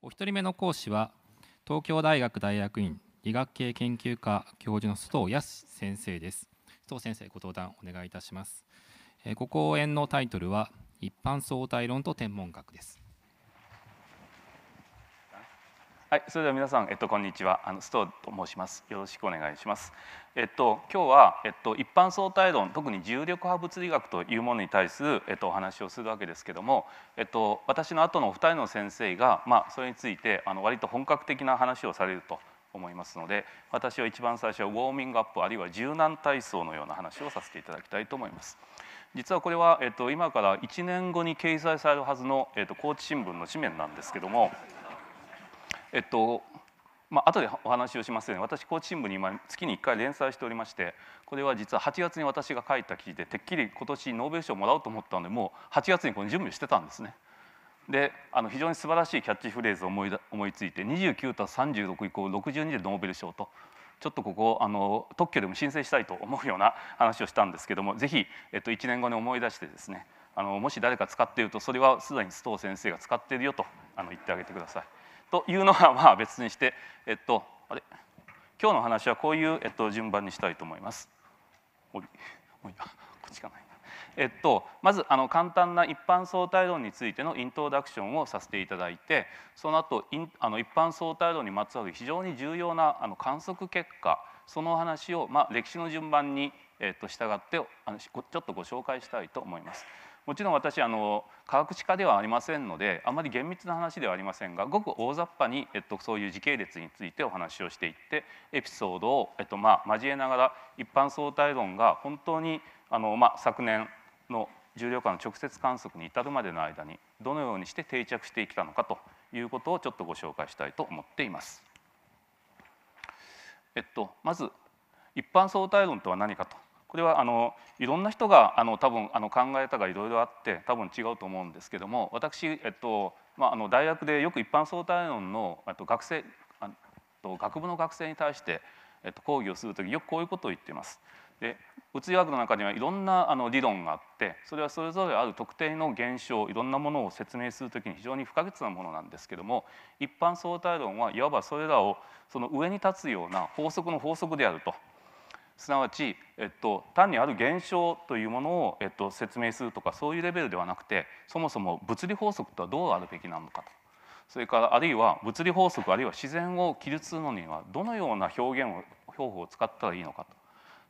お一人目の講師は東京大学大学院理学系研究科教授の須藤康先生です須藤先生ご登壇お願いいたしますえご講演のタイトルは一般相対論と天文学ですはい、それでは皆さん、えっと、こんにちは。あの、ストと申します。よろしくお願いします。えっと、今日は、えっと、一般相対論、特に重力波物理学というものに対する、えっと、お話をするわけですけども。えっと、私の後のお二人の先生が、まあ、それについて、あの、割と本格的な話をされると。思いますので私は一番最初はウォーミングアップあるいは柔軟体操のような話をさせていただきたいと思います。実はこれは、えっと、今から一年後に掲載されるはずの、えっと、高知新聞の紙面なんですけどもえっとまあ後でお話をしますように私高知新聞に今月に1回連載しておりましてこれは実は8月に私が書いた記事でてっきり今年ノーベル賞をもらおうと思ったのでもう8月にこの準備してたんですね。であの非常に素晴らしいキャッチフレーズを思い思いついて29と36以降62でノーベル賞とちょっとここあの特許でも申請したいと思うような話をしたんですけどもぜひ、えっと、1年後に思い出してですねあのもし誰か使っているとそれはすでに須藤先生が使っているよとあの言ってあげてください。というのはまあ別にして、えっと、あれ今日の話はこういう、えっと、順番にしたいと思います。おいおいこっちかないえっと、まずあの簡単な一般相対論についてのイントロダクションをさせていただいてその後インあの一般相対論にまつわる非常に重要なあの観測結果その話を、まあ、歴史の順番に、えっと、従ってあのちょっとご紹介したいと思います。もちろん私あの科学史家ではありませんのであまり厳密な話ではありませんがごく大雑把に、えっと、そういう時系列についてお話をしていってエピソードを、えっとまあ、交えながら一般相対論が本当にあの、まあ、昨年の重量化の直接観測に至るまでの間にどのようにして定着してきたのかということをちょっとご紹介したいと思っています。えっと、まず一般相対論とは何かとこれはあのいろんな人があの多分あの考え方がいろいろあって多分違うと思うんですけども私、えっとまあ、あの大学でよく一般相対論のと学生あと学部の学生に対して、えっと、講義をする時よくこういうことを言っています。で物理学の中にはいろんなあの理論があってそれはそれぞれある特定の現象いろんなものを説明する時に非常に不可欠なものなんですけども一般相対論はいわばそれらをその上に立つような法則の法則であるとすなわち、えっと、単にある現象というものを、えっと、説明するとかそういうレベルではなくてそもそも物理法則とはどうあるべきなのかとそれからあるいは物理法則あるいは自然を記述するのにはどのような表現を標語を使ったらいいのかと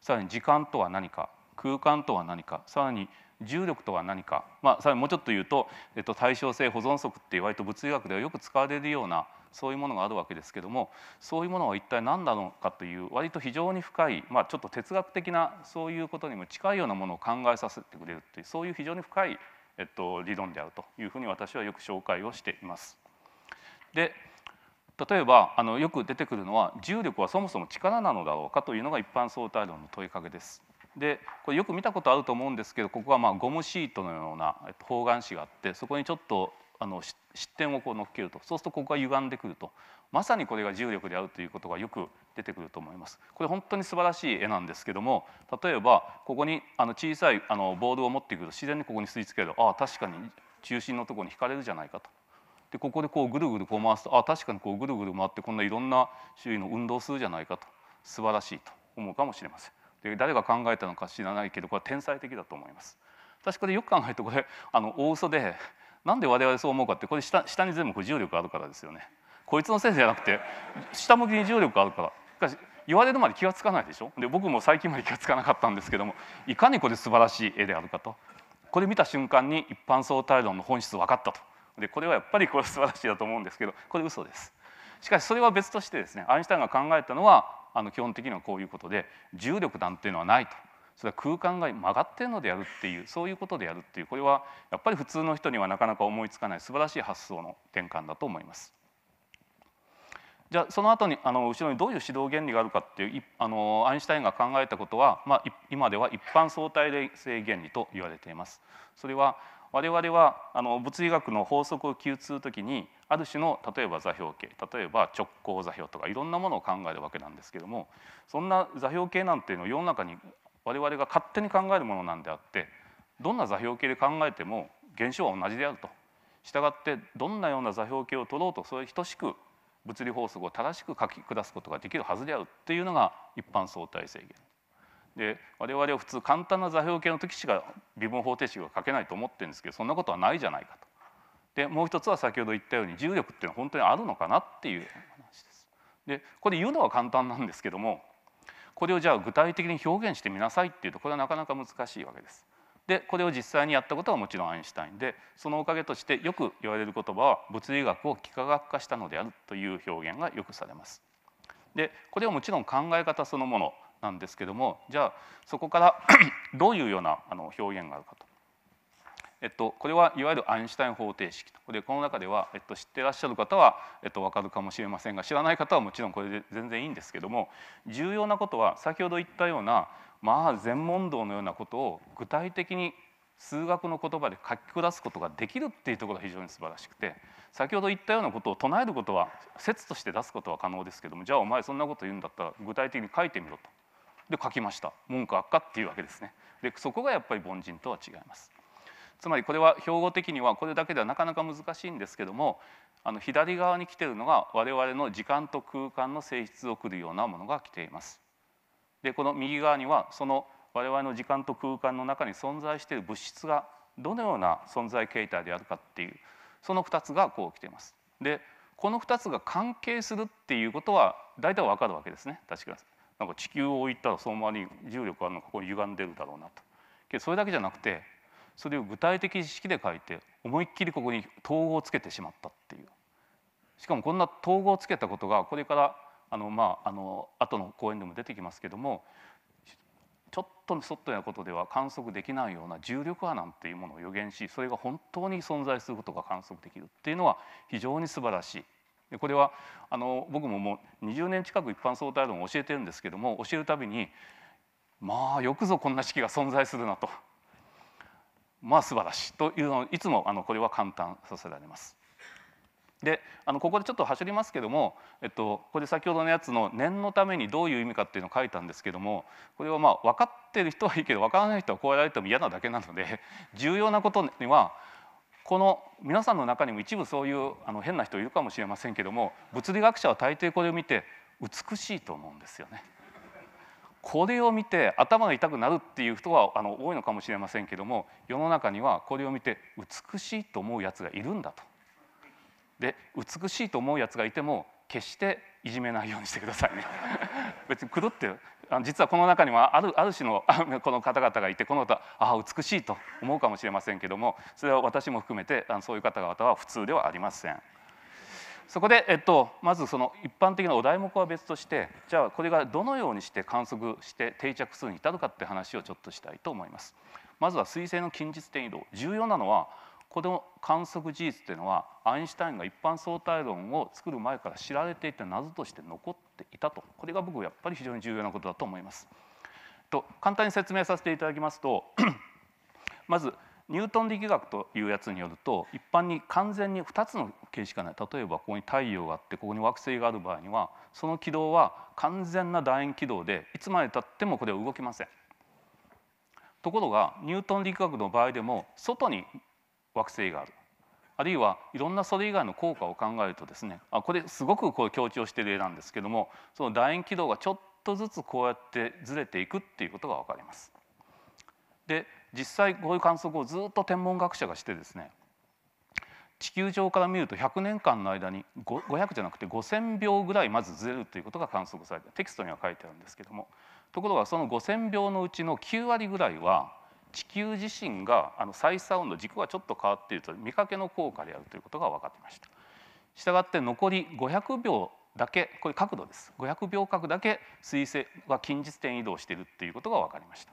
さらに時間とは何か空間とは何かさらに重力とは何か、まあ、さらにもうちょっと言うと、えっと、対称性保存則っていと物理学ではよく使われるようなそういうものがあるわけですけどもそういうものは一体何なのかという割と非常に深い、まあ、ちょっと哲学的なそういうことにも近いようなものを考えさせてくれるというそういう非常に深い、えっと、理論であるというふうに私はよく紹介をしています。で例えばあのよく出てくるのは重力はそもそも力なのだろうかというのが一般相対論の問いかけです。でこれよく見たことあると思うんですけどここはまあゴムシートのような方眼紙があってそこにちょっとあの失点をこう乗っけるとそうするとここが歪んでくるとまさにこれが重力であるということがよく出てくると思います。これ本当に素晴らしい絵なんですけども例えばここにあの小さいあのボールを持ってくると自然にここに吸い付けるああ確かに中心のとこに引かれるじゃないかと。でここでこうぐるぐるこう回すとああ確かにこうぐるぐる回ってこんないろんな周囲の運動をするじゃないかと素晴らしいと思うかもしれません。で誰が考えたのか知らないけどこれは天才的だと思います。確かによく考えるとこれあの大嘘でなんで我々そう思うかってこれ下下に全部これ重力あるからですよね。こいつのせいじゃなくて下向きに重力あるから。しかし言われるまで気が付かないでしょで僕も最近まで気が付かなかったんですけどもいかにこれ素晴らしい絵であるかとこれ見た瞬間に一般相対論の本質分かったとでこれはやっぱりこれ素晴らしいだと思うんですけどこれ嘘ですしかしそれは別としてですねアインシュタインが考えたのはあの基本的にはこういうことで重力なんていうのはないとそれは空間が曲がってるのでやるっていうそういうことでやるっていうこれはやっぱり普通の人にはなかなか思いつかない素晴らしい発想の転換だと思います。じゃあその後にあの後ろにどういう指導原理があるかっていうあのアインシュタインが考えたことは、まあ、今では一般相対性原理と言われています。それは我々はあの物理学の法則を記述するときにある種の例えば座標系例えば直行座標とかいろんなものを考えるわけなんですけどもそんな座標系なんていうの世の中に我々が勝手に考えるものなんであってどんな座標系で考えても現象は同じであると。したがってどんなような座標系を取ろうとそれ等しく物理法則を正しく書き下すことができるはずであるっていうのが一般相対性原理。で我々は普通簡単な座標系の時しか微分方程式が書けないと思ってるんですけどそんなことはないじゃないかと。でもう一つは先ほど言ったように重力っていうのは本当にあるのかなっていう話です。でこれ言うのは簡単なんですけどもこれをじゃあ具体的に表現してみなさいっていうとこれはなかなか難しいわけです。でこれを実際にやったことはもちろんアインシュタインでそのおかげとしてよく言われる言葉は物理学を幾何学化したのであるという表現がよくされます。でこれはもちろん考え方そのものなんですけどもじゃあそこから どういうようなあの表現があるかと。えっと、これはいわゆるアインシュタイン方程式とでこの中では、えっと、知ってらっしゃる方は、えっと、分かるかもしれませんが知らない方はもちろんこれで全然いいんですけども重要なことは先ほど言ったようなまあ全問答のようなことを具体的に数学の言葉で書き下すことができるっていうところが非常に素晴らしくて先ほど言ったようなことを唱えることは説として出すことは可能ですけどもじゃあお前そんなこと言うんだったら具体的に書いてみろとで書きました文句悪化っていうわけですねでそこがやっぱり凡人とは違います。つまりこれは標語的にはこれだけではなかなか難しいんですけどもあの左側に来てるのが我々の時間と空間の性質をくるようなものが来ています。でこの右側にはその我々の時間と空間の中に存在している物質がどのような存在形態であるかっていうその2つがこう来ています。でこの2つが関係するっていうことは大体わかるわけですね確かに。なんか地球を置いたらそのままに重力あるのかこれ歪んでるだろうなと。けどそれだけじゃなくてそれを具体的式で書いて思いっきりここに統合をつけてしまったっていうしかもこんな統合をつけたことがこれからあのまああの後の講演でも出てきますけどもちょっとそっとなことでは観測できないような重力波なんていうものを予言しそれが本当に存在することが観測できるっていうのは非常に素晴らしい。これはあの僕ももう20年近く一般相対論を教えてるんですけども教えるたびにまあよくぞこんな式が存在するなとまあ素晴らしいというのをいつもあのこれは簡単させられます。であのここでちょっと走りますけども、えっと、これ先ほどのやつの念のためにどういう意味かっていうのを書いたんですけどもこれはまあ分かってる人はいいけど分からない人はこうやられても嫌なだけなので 重要なことにはこの皆さんの中にも一部そういうあの変な人いるかもしれませんけども物理学者は大抵これを見て美しいと思うんですよね。これを見て頭が痛くなるっていう人はあの多いのかもしれませんけども世の中にはこれを見て美しいと思うやつがいるんだと。で美しいと思うやつがいても決していじめないようにしてくださいね 別に狂って実はこの中にはあるある種の この方々がいてこの方ああ美しいと思うかもしれませんけどもそれは私も含めてそういう方々は普通ではありません。そこで、えっと、まずその一般的なお題目は別としてじゃあこれがどのようにして観測して定着するに至るかって話をちょっとしたいと思います。まずは彗星の近日点移動重要なのはこの観測事実というのはアインシュタインが一般相対論を作る前から知られていて謎として残っていたとこれが僕やっぱり非常に重要なことだと思います。と簡単に説明させていただきますと まずニュートン力学というやつによると一般に完全に2つの形式がない例えばここに太陽があってここに惑星がある場合にはその軌道は完全な楕円軌道でいつまでたってもこれは動きません。ところがニュートン力学の場合でも外に惑星があるあるいはいろんなそれ以外の効果を考えるとですねあこれすごくこう強調している例なんですけどもその楕円軌道がちょっとずつこうやってずれていくっていうことが分かります。で実際こういう観測をずっと天文学者がしてですね地球上から見ると100年間の間に500じゃなくて5,000秒ぐらいまずずれるということが観測されてテキストには書いてあるんですけどもところがその5,000秒のうちの9割ぐらいは地球自身があの再サウンド軸がちょっと変わっていると見かけの効果であるということが分かっていました。したがって残り500秒だけこれ角度です500秒角だけ彗星は近日点移動しているということが分かりました。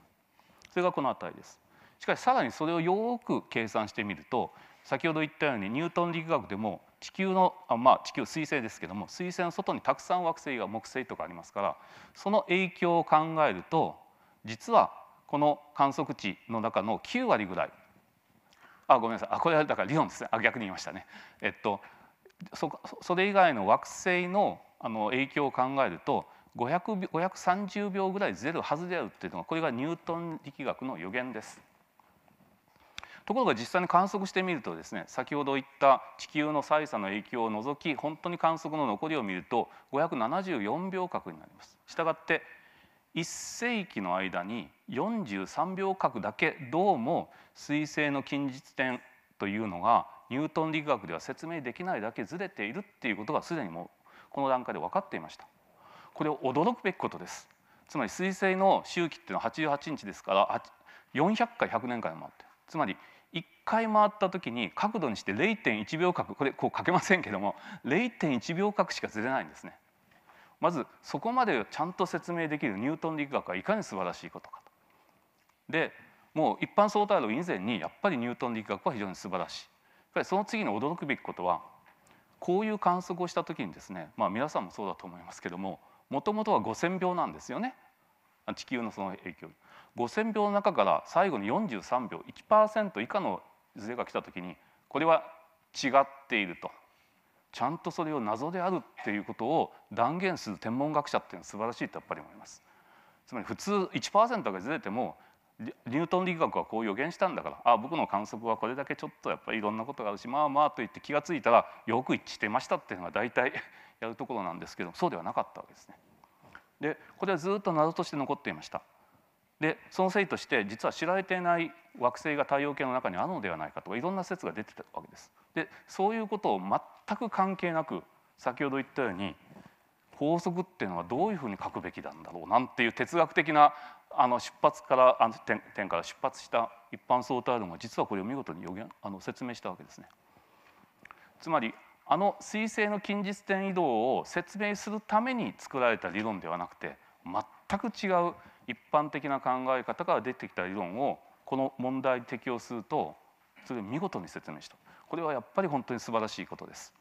それがこの値です。しかしさらにそれをよく計算してみると先ほど言ったようにニュートン力学でも地球のあまあ地球水星ですけども水星の外にたくさん惑星が木星とかありますからその影響を考えると実はこの観測値の中の9割ぐらいあごめんなさいあこれはだから理論ですねあ逆に言いましたね。えっとそそれ以外の惑星のあの影響を考えると5 3 0秒ぐらいずれるはずであるっていうのがこれがニュートン力学の予言です。ところが実際に観測してみるとですね先ほど言った地球の歳差の影響を除き本当に観測の残りを見ると574秒角になります。したがって1世紀の間に43秒角だけどうも彗星の近日点というのがニュートン力学では説明できないだけずれているっていうことがすでにもうこの段階で分かっていました。これ驚くべきことです。つまり彗星の周期っていうのは88日ですから400回100年間回ってつまり回回った時に角度にして0.1秒角これこう書けませんけども0.1秒角しかずれないんですね。まずそこまでちゃんと説明できるニュートン力学はいかに素晴らしいことかと。でもう一般相対論以前にやっぱりニュートン力学は非常に素晴らしい。やっぱりその次の驚くべきことはこういう観測をした時にですね、まあ、皆さんもそうだと思いますけどももともとは5,000秒なんですよね地球のその影響5,000秒の中から最後に43秒1%以下のいずれが来た時にこれは違っているとちゃんとそれを謎であるっていうことを断言する天文学者っていうのは素晴らしいとやっぱり思います。つまり普通1%がずれてもニュートン力学はこう予言したんだからあ僕の観測はこれだけちょっとやっぱりいろんなことがあるしまあまあと言って気が付いたらよく一致してましたっていうのが大体やるところなんですけどそうではなかったわけですね。でこれはずっと謎として残っていました。でそのせいとして実は知られていない惑星が太陽系の中にあるのではないかとかいろんな説が出てたわけです。でそういうことを全く関係なく先ほど言ったように法則っていうのはどういうふうに書くべきなんだろうなんていう哲学的なあの出発からあの点点から出発した一般相対論が実はこれを見事に予言あの説明したわけですね。つまりあの彗星の近日点移動を説明するために作られた理論ではなくて全く違う一般的な考え方から出てきた理論をこの問題に適用するとそれを見事に説明したこれはやっぱり本当に素晴らしいことです。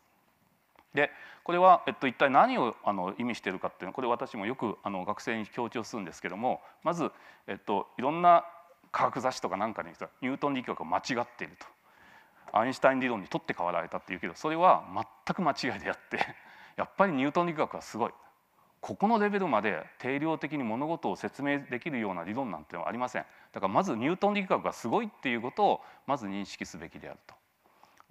でこれは、えっと、一体何をあの意味しているかっていうのはこれ私もよくあの学生に強調するんですけどもまず、えっと、いろんな科学雑誌とかなんかにニュートン力学が間違っているとアインシュタイン理論にとって変わられたっていうけどそれは全く間違いであってやっぱりニュートン力学はすごいここのレベルまで定量的に物事を説明できるような理論なんてはありませんだからまずニュートン力学がすごいっていうことをまず認識すべきであると。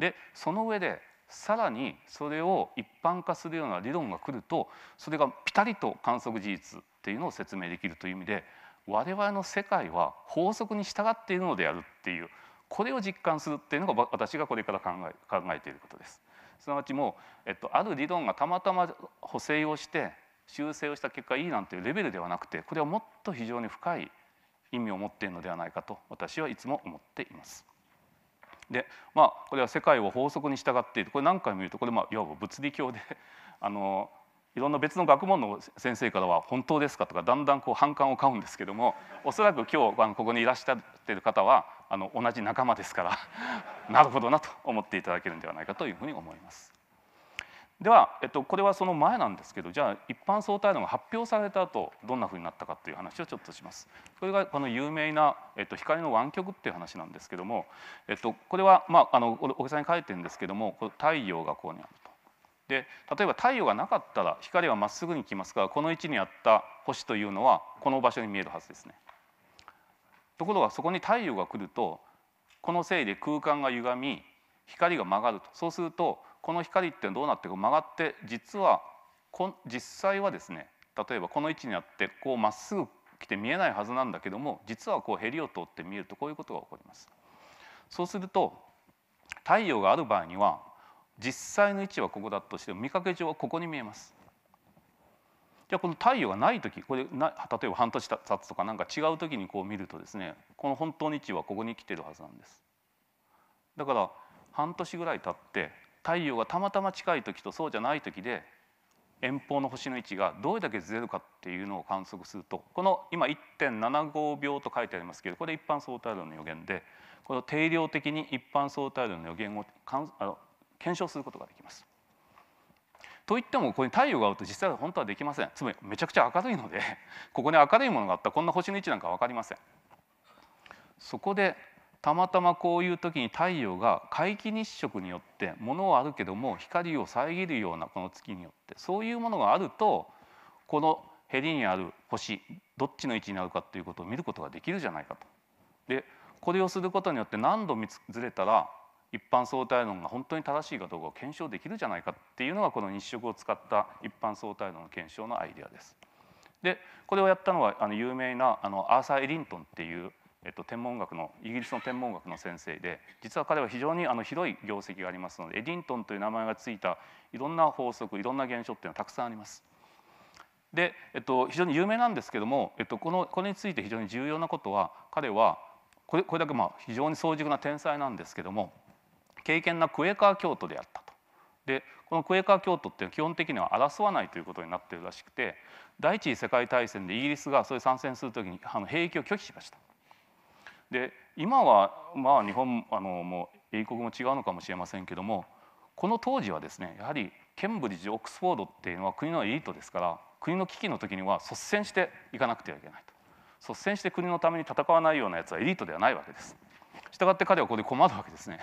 でその上でさらにそれを一般化するような理論が来るとそれがピタリと観測事実っていうのを説明できるという意味で我々の世界は法則に従っているのであるっていうこれを実感するっていうのが私がこれから考え考えていることです。すなわちもう、えっと、ある理論がたまたま補正をして修正をした結果いいなんていうレベルではなくてこれはもっと非常に深い意味を持っているのではないかと私はいつも思っています。でまあこれは世界を法則に従っているこれ何回も言うとこれまあいわば物理教で あのいろんな別の学問の先生からは「本当ですか?」とかだんだんこう反感を買うんですけどもおそらく今日あのここにいらっしゃってる方はあの同じ仲間ですから なるほどなと思っていただけるんではないかというふうに思います。では、えっと、これはその前なんですけどじゃあ一般相対論が発表された後どんなふうになったかという話をちょっとします。これがこの有名な、えっと、光の湾曲っていう話なんですけども、えっと、これは、小木さんに書いてるんですけどもこ太陽がこうにあると。で例えば太陽がなかったら光はまっすぐに来ますからこの位置にあった星というのはこの場所に見えるはずですね。ところがそこに太陽が来るとこのせいで空間が歪み光が曲がるとそうするとこの光ってどうなってるか曲がって実はこ実際はですね例えばこの位置にあってこうまっすぐ来て見えないはずなんだけども実はこうへりを通って見えるとこういうことが起こります。そうすると太陽がある場合には実際の位置はここだとしても見かけ上はここに見えます。じゃあこの太陽がない時これな例えば半年経つとかなんか違う時にこう見るとですねこの本当の位置はここに来てるはずなんです。だから半年ぐらい経って太陽がたまたま近い時とそうじゃない時で遠方の星の位置がどれだけずれるかっていうのを観測するとこの今1.75秒と書いてありますけどこれ一般相対論の予言でこの定量的に一般相対論の予言をあの検証することができます。といってもここに太陽があると実際は本当はできませんつまりめちゃくちゃ明るいのでここに明るいものがあったらこんな星の位置なんか分かりません。そこでたまたまこういう時に太陽が皆既日食によってものはあるけども光を遮るようなこの月によってそういうものがあるとこのへりにある星どっちの位置にあるかということを見ることができるじゃないかと。でこれをすることによって何度見ずれたら一般相対論が本当に正しいかどうかを検証できるじゃないかっていうのがこの日食を使った一般相対論の検証のアイデアです。でこれをやったのはあの有名なあのアーサー・エリントンっていうえっと、天文学のイギリスの天文学の先生で実は彼は非常にあの広い業績がありますのでエディントンという名前がついたいろんな法則いろんな現象っていうのはたくさんあります。で、えっと、非常に有名なんですけども、えっと、このこれについて非常に重要なことは彼はこれこれだけまあ非常に早熟な天才なんですけども敬虔なクエーカー教徒であったと。でこのクエーカー教徒っていうのは基本的には争わないということになってるらしくて第一次世界大戦でイギリスがそれ参戦する時にあの兵役を拒否しました。で今はまあ日本あのもう英国も違うのかもしれませんけどもこの当時はですねやはりケンブリッジオックスフォードっていうのは国のエリートですから国の危機の時には率先していかなくてはいけないと率先して国のために戦わないようなやつはエリートではないわけです。したがって彼はここで困るわけですね。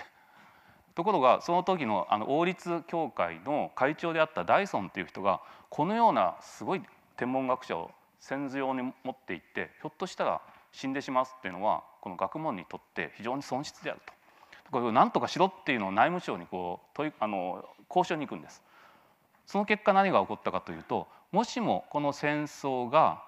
ところがその時のあの王立協会の会長であったダイソンっていう人がこのようなすごい天文学者を先頭用に持っていってひょっとしたら死んでしまうっていうのはこの学問にとって非常に損失であると。これを何とかしろっていうのを内務省にこう問いあの交渉に行くんです。その結果何が起こったかというともしもこの戦争が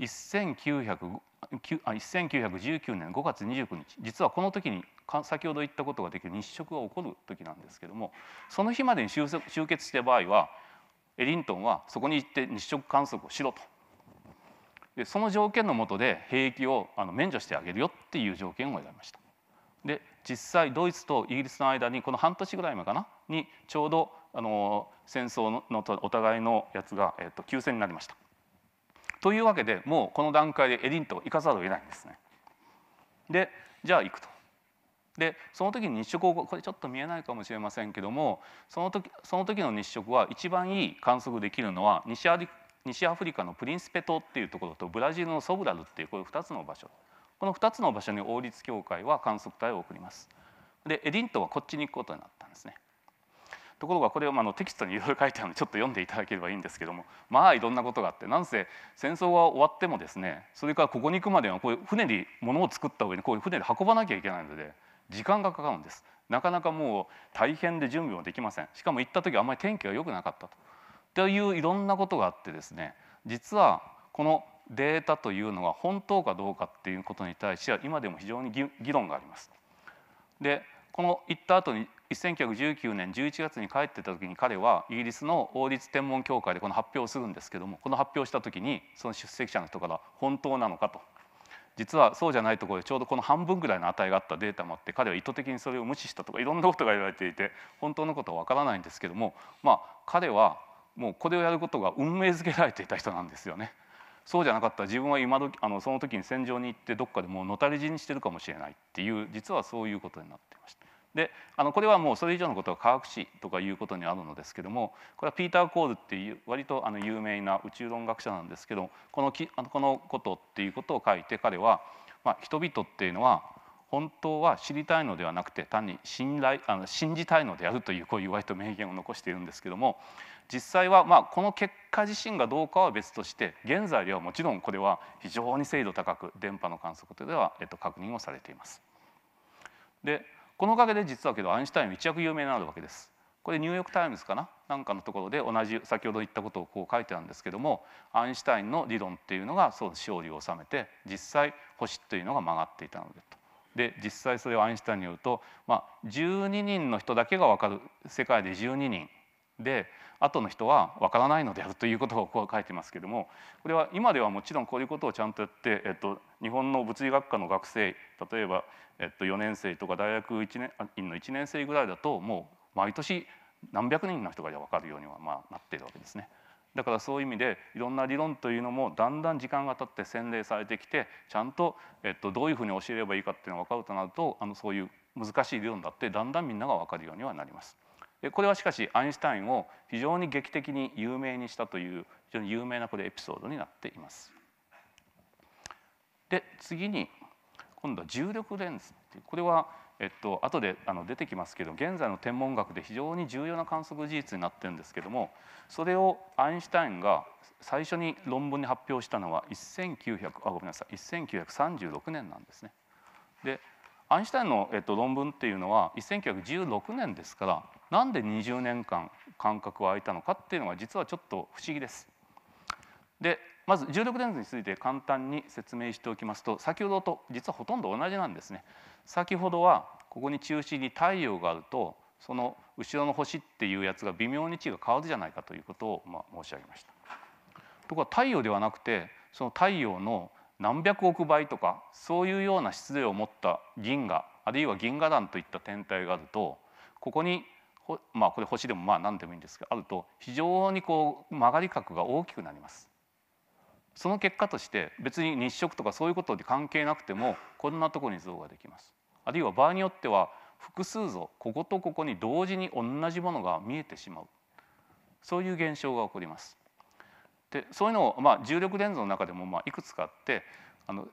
1900 1919年5月29日実はこの時に先ほど言ったことができる日食が起こる時なんですけどもその日までに終結した場合はエリントンはそこに行って日食観測をしろとでその条件のもとで兵役をあの免除してあげるよっていう条件を選びました。で実際ドイツとイギリスの間にこの半年ぐらい前かなにちょうどあの戦争のお互いのやつが、えっと、休戦になりました。というわけでもうこの段階でエディントを行かざるを得ないんですね。でじゃあ行くと。でその時に日食をこれちょっと見えないかもしれませんけどもその時その時の日食は一番いい観測できるのは西ア西アフリカのプリンスペ島っていうところとブラジルのソブラルっていうこういう2つの場所この2つの場所に王立協会は観測隊を送ります。でエディントはこっちに行くことになったんですね。ところがこれをあのテキストにいろいろ書いてあるのでちょっと読んでいただければいいんですけどもまあいろんなことがあってなんせ戦争が終わってもですねそれからここに行くまではこういう船に物を作った上にこういう船で運ばなきゃいけないので時間がかかるんですなかなかもう大変で準備もできませんしかも行った時はあんまり天気が良くなかったとといういろんなことがあってですね実はこのデータというのが本当かどうかっていうことに対しては今でも非常に議論があります。でこの行った後に1919年11月に帰ってた時に彼はイギリスの王立天文協会でこの発表をするんですけどもこの発表した時にその出席者の人から「本当なのか」と。実はそうじゃないところでちょうどこの半分ぐらいの値があったデータもあって彼は意図的にそれを無視したとかいろんなことが言われていて本当のことはわからないんですけどもまあ彼はもうこれをやることが運命づけられていた人なんですよね。そうじゃなかったら自分は今時あのその時に戦場に行ってどっかでもうのたれ死にしてるかもしれないっていう実はそういうことになっていました。であのこれはもうそれ以上のことは科学史とかいうことにあるのですけどもこれはピーター・コールっていう割とあの有名な宇宙論学者なんですけどこのきあのこのことっていうことを書いて彼は、まあ、人々っていうのは本当は知りたいのではなくて単に信頼あの信じたいのであるというこういう割と名言を残しているんですけども実際はまあこの結果自身がどうかは別として現在ではもちろんこれは非常に精度高く電波の観測ではえっと確認をされています。でこのおかげで実はけどアインシュタイン一躍有名になるわけです。これニューヨーク・タイムズかななんかのところで同じ先ほど言ったことをこう書いてあるんですけどもアインシュタインの理論っていうのがそう勝利を収めて実際星というのが曲がっていたのでと。で実際それをアインシュタインによると、まあ、12人の人だけが分かる世界で12人で後の人は分からないのであるということがここは書いてますけどもこれは今ではもちろんこういうことをちゃんとやって、えっと、日本の物理学科の学生例えば、えっと、4年生とか大学1年院の1年生ぐらいだともう毎年何百人の人が分かるようにはまあなっているわけですね。だからそういう意味でいろんな理論というのもだんだん時間が経って洗練されてきてちゃんと、えっと、どういうふうに教えればいいかっていうのが分かるとなるとあのそういう難しい理論だってだんだんみんなが分かるようにはなります。これはしかしアインシュタインを非常に劇的に有名にしたという非常に有名なこれエピソードになっています。で次に今度は重力レンズこれはえっと後であの出てきますけど現在の天文学で非常に重要な観測事実になってるんですけどもそれをアインシュタインが最初に論文に発表したのは1900あごめんなさい1936年なんですね。でアインシュタインの、えっと、論文っていうのは1916年ですからなんで20年間間隔が空いたのかっていうのが実はちょっと不思議です。でまず重力レンズについて簡単に説明しておきますと先ほどと実はほとんど同じなんですね。先ほどはここに中心に太陽があるとその後ろの星っていうやつが微妙に位置が変わるじゃないかということをま申し上げました。ところが太陽ではなくてその太陽の何百億倍とかそういうような質量を持った銀河あるいは銀河団といった天体があるとここにまあこれ星でもまあ何でもいいんですがあると非常にこう曲がり角が大きくなります。その結果として別に日食とかそういうことで関係なくてもこんなとこに像ができます。あるいは場合によっては複数像こことここに同時に同じものが見えてしまうそういう現象が起こります。でそういうのを、まあ、重力レンズの中でも、まあ、いくつかあってあの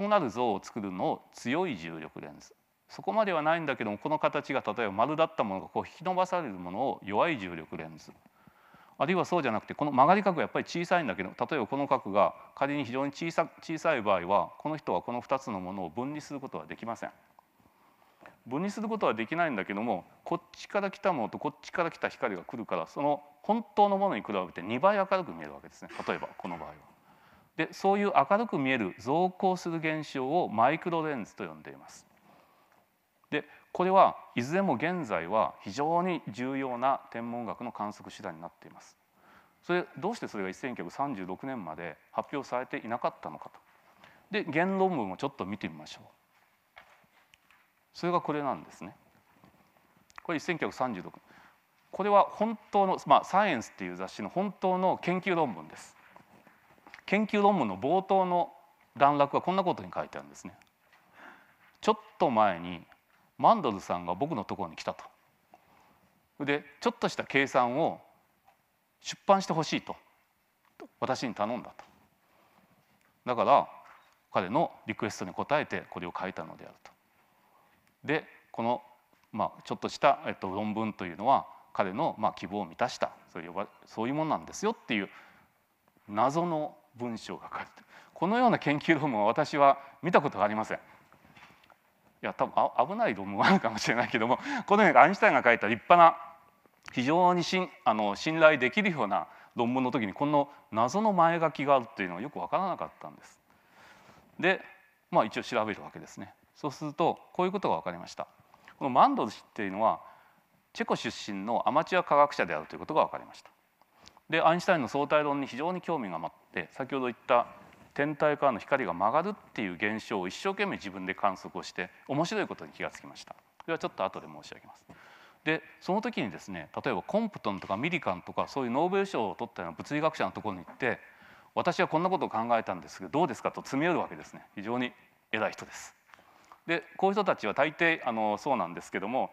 異なる像を作るのを強い重力レンズそこまではないんだけどもこの形が例えば丸だったものがこう引き伸ばされるものを弱い重力レンズあるいはそうじゃなくてこの曲がり角がやっぱり小さいんだけど例えばこの角が仮に非常に小さ小さい場合はこの人はこの2つのものを分離することはできません。分離することはできないんだけどもこっちから来たものとこっちから来た光が来るからその本当のものに比べて2倍明るく見えるわけですね例えばこの場合は。でそういう明るく見える増光する現象をマイクロレンズと呼んでいます。でこれはいずれも現在は非常に重要な天文学の観測手段になっています。それどうしてそれが1936年まで発表されていなかったのかと。で言論文をちょっと見てみましょう。それがこれなんですね。これ1936これは本当の、まあ、サイエンスっていう雑誌の本当の研究論文です。研究論文の冒頭の段落はこんなことに書いてあるんですね。ちょっと前にマンドルさんが僕のところに来たと。でちょっとした計算を出版してほしいと私に頼んだと。だから彼のリクエストに応えてこれを書いたのであると。でこの、まあ、ちょっとした、えっと、論文というのは彼の、まあ、希望を満たしたそういうそういうものなんですよっていう謎の文章が書かれてこのような研究論文は私は見たことがありません。いや多分あ危ない論文があるかもしれないけども このようにアインシュタインが書いた立派な非常にしんあの信頼できるような論文の時にこの謎の前書きがあるっていうのはよく分からなかったんです。でまあ一応調べるわけですね。そうするとこういうことが分かりました。このマンドル氏っていうのはチェコ出身のアマチュア科学者であるということが分かりました。でアインシュタインの相対論に非常に興味があって先ほど言った天体からの光が曲がるっていう現象を一生懸命自分で観測をして面白いことに気がつきました。それはちょっと後で申し上げます。でその時にですね例えばコンプトンとかミリカンとかそういうノーベル賞を取ったような物理学者のところに行って私はこんなことを考えたんですけどどうですかと詰め寄るわけですね非常に偉い人です。でこういう人たちは大抵あのそうなんですけども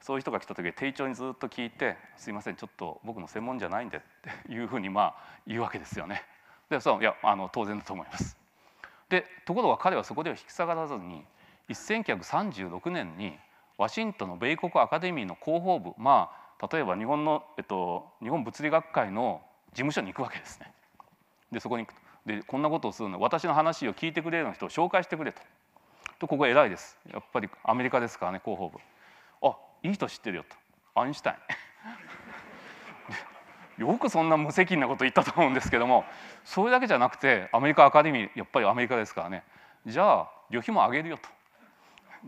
そういう人が来た時丁重にずっと聞いて「すいませんちょっと僕の専門じゃないんで」っていうふうにまあ言うわけですよね。でそういやあの当然だと思います。でところが彼はそこでは引き下がらずに1936年にワシントンの米国アカデミーの広報部まあ例えば日本の、えっと、日本物理学会の事務所に行くわけですね。でそこに行くとでこんなことをするの私の話を聞いてくれる人を紹介してくれと。とここ偉いですやっぱりアメリカですからね広報部。あいい人知ってるよとアインシュタインよくそんな無責任なこと言ったと思うんですけどもそれだけじゃなくてアメリカアカデミーやっぱりアメリカですからねじゃあ旅費も上げるよと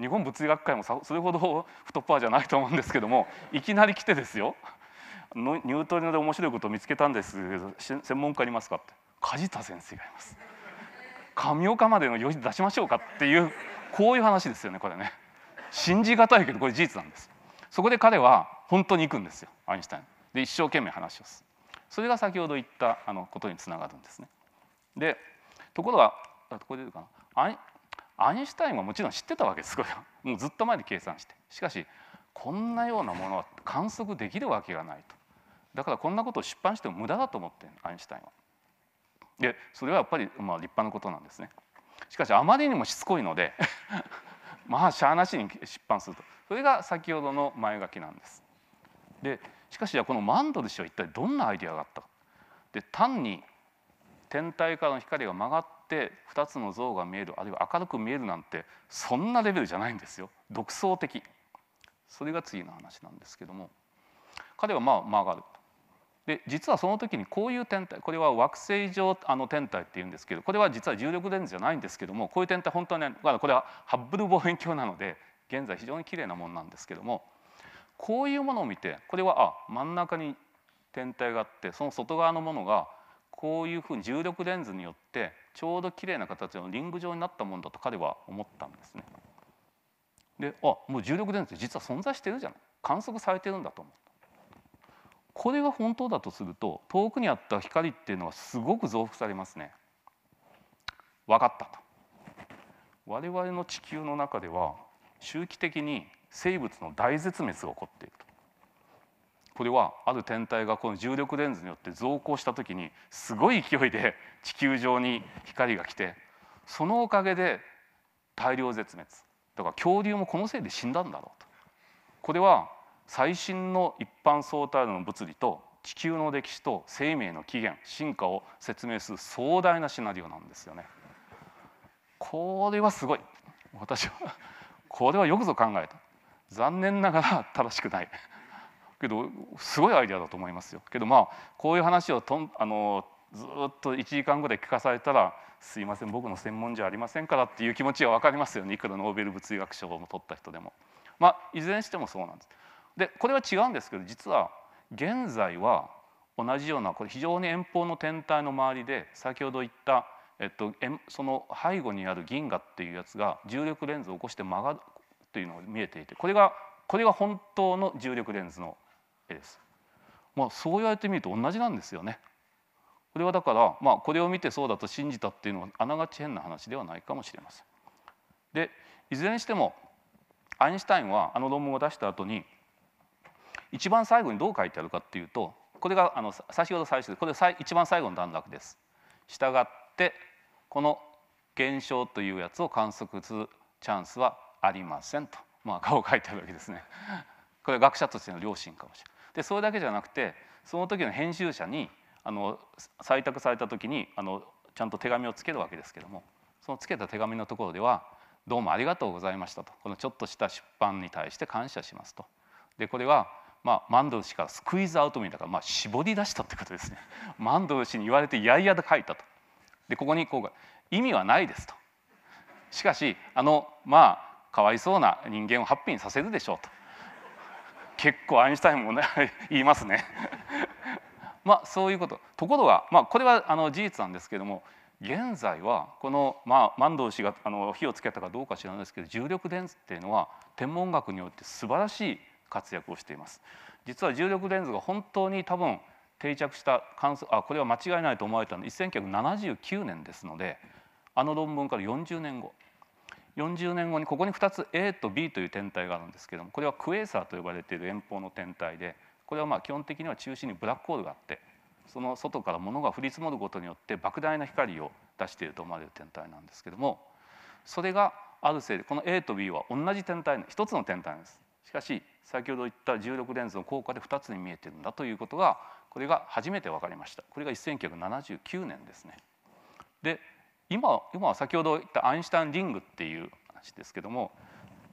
日本物理学会もそれほど太っ腹じゃないと思うんですけどもいきなり来てですよニュートリノで面白いことを見つけたんですけど専門家いますかって梶田先生がいます神岡までの旅費出しましょうかっていうこういう話ですよねこれね信じがたいけどこれ事実なんですそこで彼は本当に行くんですよアインシュタインで一生懸命話をするそれが先ほど言ったあのことにつながるんですね。でところがこれいいかなアイアインシュタインはもちろん知ってたわけですこれは もうずっと前で計算してしかしこんなようなものは観測できるわけがないとだからこんなことを出版しても無駄だと思ってアインシュタインは。でそれはやっぱりまあ立派なことなんですね。しかしあまりにもしつこいので まあしゃあなしに出版するとそれが先ほどの前書きなんです。でしかしじゃあこのマンドル氏は一体どんなアイデアがあったかで単に天体からの光が曲がって2つの像が見えるあるいは明るく見えるなんてそんなレベルじゃないんですよ独創的それが次の話なんですけども彼はまあ曲がるで実はその時にこういう天体これは惑星上あの天体っていうんですけどこれは実は重力レンズじゃないんですけどもこういう天体本当はねこれはハッブル望遠鏡なので現在非常にきれいなものなんですけどもこういうものを見てこれはあ真ん中に天体があってその外側のものがこういうふうに重力レンズによってちょうど綺麗な形のリング状になったものだと彼は思ったんですね。であもう重力レンズって実は存在してるじゃない観測されてるんだと思った。これが本当だとすると遠くにあった光っていうのはすごく増幅されますね。分かったと。我々の地球の中では周期的に生物の大絶滅が起こっていると。これはある天体がこの重力レンズによって増光した時にすごい勢いで地球上に光が来てそのおかげで大量絶滅だから恐竜もこのせいで死んだんだろうとこれは最新の一般相対論の物理と地球の歴史と生命の起源進化を説明する壮大なシナリオなんですよね。これはすごい私はこれはよくぞ考えた残念ながら正しくない けどすごいアイデアだと思いますよけどまあこういう話をとんあのずっと1時間ぐらい聞かされたら「すいません僕の専門じゃありませんから」っていう気持ちは分かりますよねいくらノーベル物理学賞を取った人でも。まあ、いずれにしてもそうなんです。でこれは違うんですけど実は現在は同じようなこれ非常に遠方の天体の周りで先ほど言ったえっと、その背後にある銀河っていうやつが重力レンズを起こして曲がるというのが見えていてこれがこれが本当の重力レンズの絵です。まあ、そう言われてみると同じなんですよね。これはだから、まあ、これを見てそうだと信じたっていうのはあながち変な話ではないかもしれません。でいずれにしてもアインシュタインはあの論文を出した後に一番最後にどう書いてあるかっていうとこれがあの先ほど最初でこれ一番最後の段落です。従ってこの現象というやつを観測するチャンスはありませんと、まあ、顔を描いてるわけですね。これ学者としての良心かもしれない。でそれだけじゃなくてその時の編集者にあの採択された時にあのちゃんと手紙をつけるわけですけどもそのつけた手紙のところでは「どうもありがとうございました」とこのちょっとした出版に対して感謝しますと。でこれはまあ、マンドル氏からスクイーズアウトみたいな、まあ、絞り出したってことですね マンドル氏に言われていやいやで書いたとでここにこう意味はないですとしかしあのまあかわいそうな人間をハッピーにさせるでしょうと結構アインシュタインもね 言いますね まあそういうことところが、まあ、これはあの事実なんですけども現在はこの、まあ、万堂氏があの火をつけたかどうか知らないですけど重力電図っていうのは天文学によって素晴らしい活躍をしています。実は重力レンズが本当に多分定着した観測あこれは間違いないと思われたの1979年ですのであの論文から40年後40年後にここに2つ A と B という天体があるんですけどもこれはクエーサーと呼ばれている遠方の天体でこれはまあ基本的には中心にブラックホールがあってその外から物が降り積もることによって莫大な光を出していると思われる天体なんですけどもそれがあるせいでこの A と B は同じ天体一つの天体です。しかし先ほど言った重力レンズの効果で2つに見えてるんだということがこれが初めて分かりましたこれが1979年ですね。で今今は先ほど言ったアインシュタインリングっていう話ですけども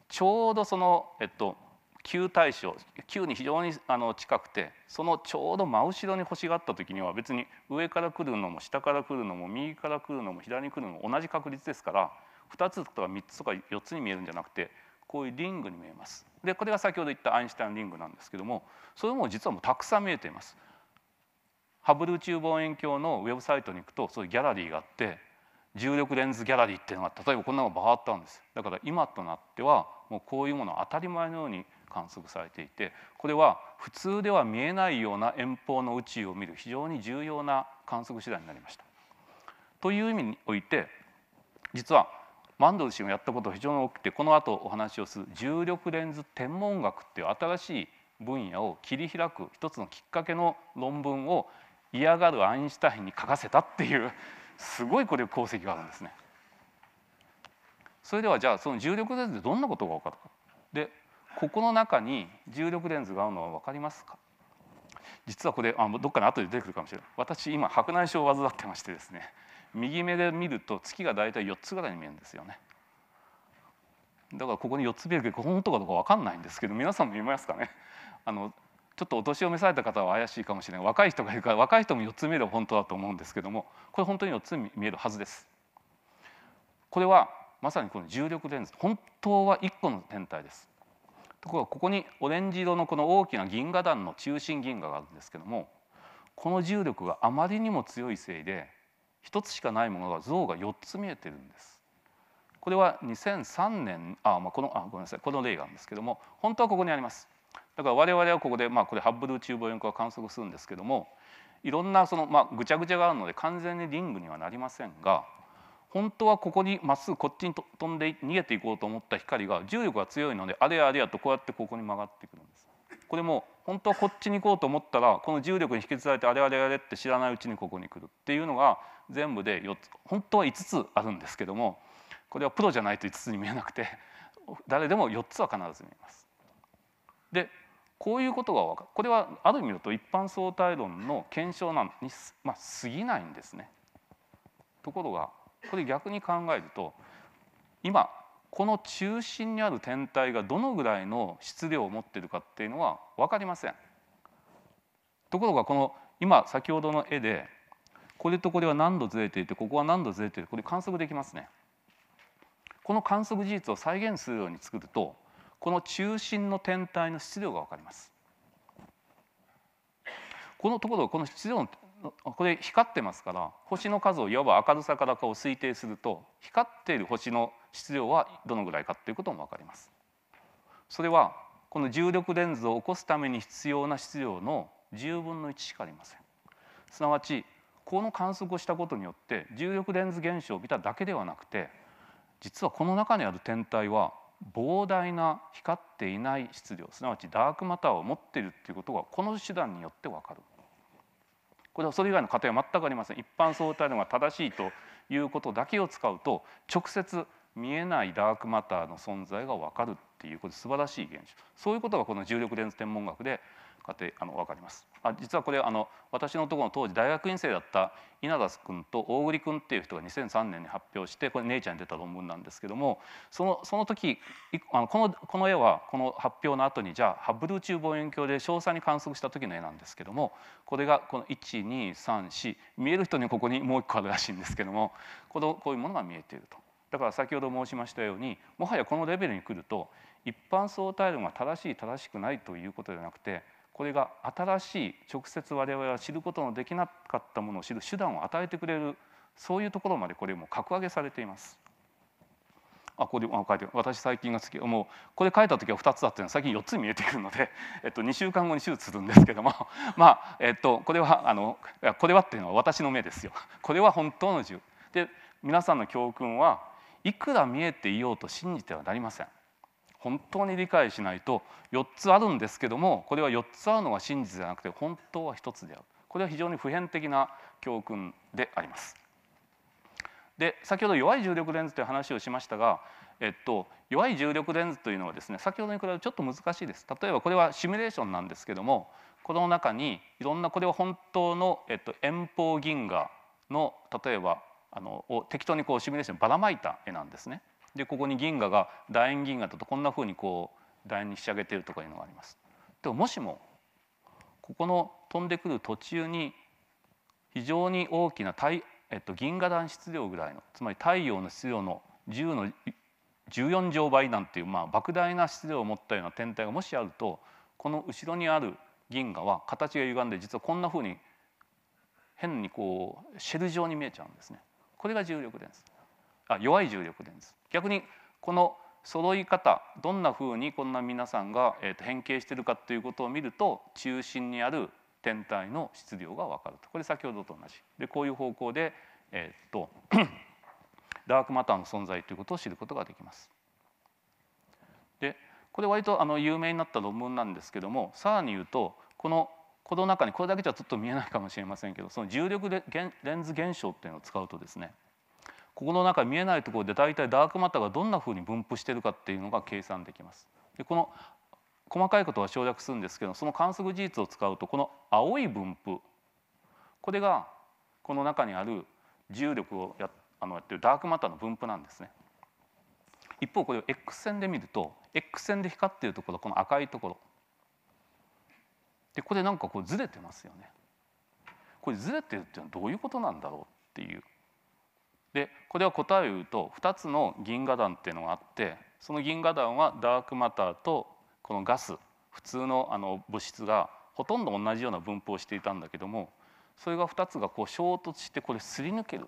ちょうどその、えっと、球対象球に非常にあの近くてそのちょうど真後ろに星があった時には別に上から来るのも下から来るのも右から来るのも左に来るのも同じ確率ですから2つとか3つとか4つに見えるんじゃなくてこういうリングに見えます。でこれが先ほど言ったアインシュタインリングなんですけどもそれも実はもうたくさん見えています。ハブル宇宙望遠鏡のウェブサイトに行くとそういうギャラリーがあって重力レンズギャラリーっていうのが例えばこんなのがバーッとあるんですだから今となってはもうこういうもの当たり前のように観測されていてこれは普通では見えないような遠方の宇宙を見る非常に重要な観測手段になりました。という意味において実はマンドル氏がやったことが非常に多くてこの後お話をする重力レンズ天文学っていう新しい分野を切り開く一つのきっかけの論文を嫌がるアインシュタインに書かせたっていうすごいこれ功績があるんですね。それではじゃあその重力レンズでどんなことが分かるか。でここの中に重力レンズがあるのは分かりますか実はこれあどっかの後で出てくるかもしれない私今白内障を患ってましてですね右目で見ると月が大体4つぐらいに見えるんですよねだからここに4つ見えるけど本当かどうか分かんないんですけど皆さんも見えますかねあのちょっとお年を召された方は怪しいかもしれない若い人がいるから若い人も4つ見えれば本当だと思うんですけどもこれ本当に4つ見えるはずです。これはまさにこの重力レンズ本当は1個の天体です。ところがここにオレンジ色のこの大きな銀河団の中心銀河があるんですけどもこの重力があまりにも強いせいで1つしかないものが像が4つ見えてるんです。これは2003年あ、まあ、このあごめんなさいこの例があるんですけども本当はここにあります。だから我々はここで、まあ、これハッブル宇宙望遠鏡を観測するんですけどもいろんなその、まあ、ぐちゃぐちゃがあるので完全にリングにはなりませんが本当はここにまっすぐこっちに飛んで逃げていこうと思った光が重力が強いのであれやあれやとこうやってここに曲がってくるんです。これも本当はこっちに行こうと思ったらこの重力に引きずられてあれあれあれって知らないうちにここに来るっていうのが全部で4つ本当は5つあるんですけどもこれはプロじゃないと5つに見えなくて誰でも4つは必ず見えます。でこういうことが分かるこれはある意味だと一般相対論の検証なんに、まあ、過ぎないんですね。ところがこれ逆に考えると今この中心にある天体がどのぐらいの質量を持ってるかっていうのは分かりません。ところがこの今先ほどの絵でこれとこれは何度ずれていてここは何度ずれていてこれ観測できますね。この観測事実を再現するように作るとこの中心の天体の質量がわかります。このところこの質量のこれ光ってますから星の数をいわば明るさからかを推定すると光っている星の質量はどのぐらいかということもわかります。それはこの重力レンズを起こすために必要な質量の10分の1しかありません。すなわちこの観測をしたことによって重力レンズ現象を見ただけではなくて実はこの中にある天体は膨大な光っていない質量すなわちダークマターを持っているっていうことがこの手段によってわかる。これはそれ以外の過程は全くありません。一般相対論が正しいということだけを使うと直接見えないダークマターの存在がわかるっていうこと素晴らしい現象そういうことがこの重力レンズ天文学でかってあの分かります。あ実はこれあの私のところの当時大学院生だった稲田君と大栗君っていう人が2003年に発表してこれ「姉ちゃんに出た論文なんですけどもそのその時あのこのこの絵はこの発表の後にじゃあハッブル宇宙望遠鏡で詳細に観測した時の絵なんですけどもこれがこの1234見える人にここにもう一個あるらしいんですけどもこのこういうものが見えていると。だから先ほど申しましたようにもはやこのレベルに来ると一般相対論が正しい正しくないということではなくてこれが新しい直接我々は知ることのできなかったものを知る手段を与えてくれるそういうところまでこれも格上げされています。あここであ書いて私最近が好きもうこれ書いた時は2つだったの最近4つに見えてくるので、えっと、2週間後に手術するんですけども まあ、えっと、これはあのこれはっていうのは私の目ですよ。これは本当の自で皆さんの教訓はいくら見えていようと信じてはなりません。本当に理解しないと4つあるんですけどもこれは4つあるのは真実じゃなくて本当は1つであるこれは非常に普遍的な教訓であります。で先ほど弱い重力レンズという話をしましたが、えっと、弱い重力レンズというのはですね先ほどに比べるとちょっと難しいです。例えばこれはシミュレーションなんですけどもこの中にいろんなこれは本当の、えっと、遠方銀河の例えばあのを適当にこうシミュレーションばらまいた絵なんですね。でここに銀河が楕円銀河だとこんなふうにこう楕円に仕上げてるとかいうのがあります。でももしもここの飛んでくる途中に非常に大きな太、えっと、銀河団質量ぐらいのつまり太陽の質量の10の14乗倍なんていう、まあ、莫大な質量を持ったような天体がもしあるとこの後ろにある銀河は形が歪んで実はこんなふうに変にこうシェル状に見えちゃうんですね。これが重力電です。あ弱い重力電です。逆にこの揃い方どんなふうにこんな皆さんが、えと変形してるかということを見ると中心にある天体の質量が分かるとこれ先ほどと同じでこういう方向で、えー、っと ダークマターの存在ということを知ることができます。でこれ割とあの有名になった論文なんですけどもさらに言うとこのこの中にこれだけじゃちょっと見えないかもしれませんけどその重力レンズ現象っていうのを使うとですねここの中見えないところで大体ダークマターがどんなふうに分布してるかっていうのが計算できます。でこの細かいことは省略するんですけどその観測事実を使うとこの青い分布これがこの中にある重力をやあのやってるダークマターの分布なんですね。一方これを X 線で見ると X 線で光っているところこの赤いところでこれなんかこうずれてますよね。これずれてるっていうのはどういうことなんだろうっていうでこれは答えを言うと2つの銀河団っていうのがあってその銀河団はダークマターとこのガス普通のあの物質がほとんど同じような分布をしていたんだけどもそれが2つがこう衝突してこれすり抜ける。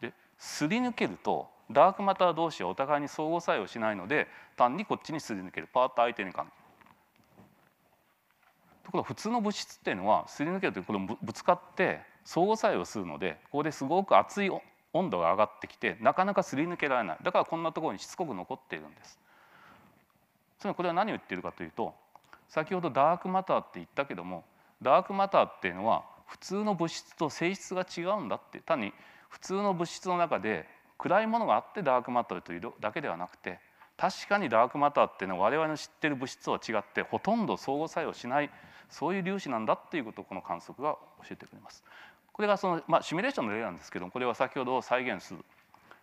ですり抜けるとダークマター同士はお互いに相互作用しないので単にこっちにすり抜けるパーッと相手に感じところが普通の物質っていうのはすり抜けるとこれぶつかって相互作用するのでここですごく熱い温度が上がってきてなかなかすり抜けられないだからこんなところにしつこく残っているんです。つまりこれは何を言っているかというと先ほどダークマターって言ったけどもダークマターっていうのは普通の物質と性質が違うんだって単に普通の物質の中で暗いものがあってダークマターというだけではなくて確かにダークマターっていうのは我々の知ってる物質とは違ってほとんど相互作用しないそういう粒子なんだっていうことをこの観測が教えてくれます。これがその、まあ、シミュレーションの例なんですけどこれは先ほど再現する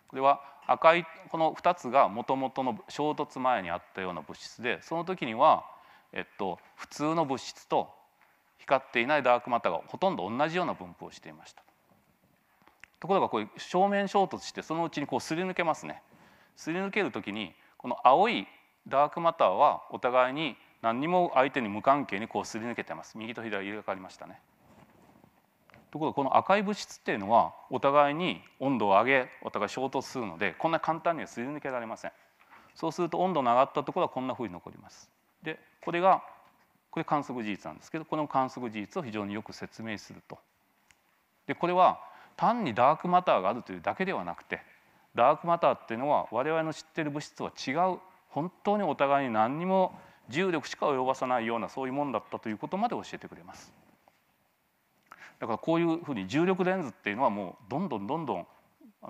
これは赤いこの2つがもともとの衝突前にあったような物質でその時には、えっと、普通の物質と光っていないダークマターがほとんど同じような分布をしていました。ところがこういう正面衝突してそのうちにこうすり抜けますね。すり抜ける時にこの青いダークマターはお互いに何にも相手に無関係にこうすり抜けてます。右と左入れ替わりましたね。ところがこの赤い物質っていうのはお互いに温度を上げお互い衝突するのでこんな簡単にはすり抜けられません。そうすると温度の上がったところはこんなふうに残ります。でこれがこれ観測事実なんですけどこの観測事実を非常によく説明すると。でこれは単にダークマターがあるというだけではなくてダークマターっていうのは我々の知っている物質とは違う本当にお互いに何にも重力しか及ばさないようなそういうもんだったということまで教えてくれます。だからこういうふうに重力レンズっていうのはもうどんどんどんどん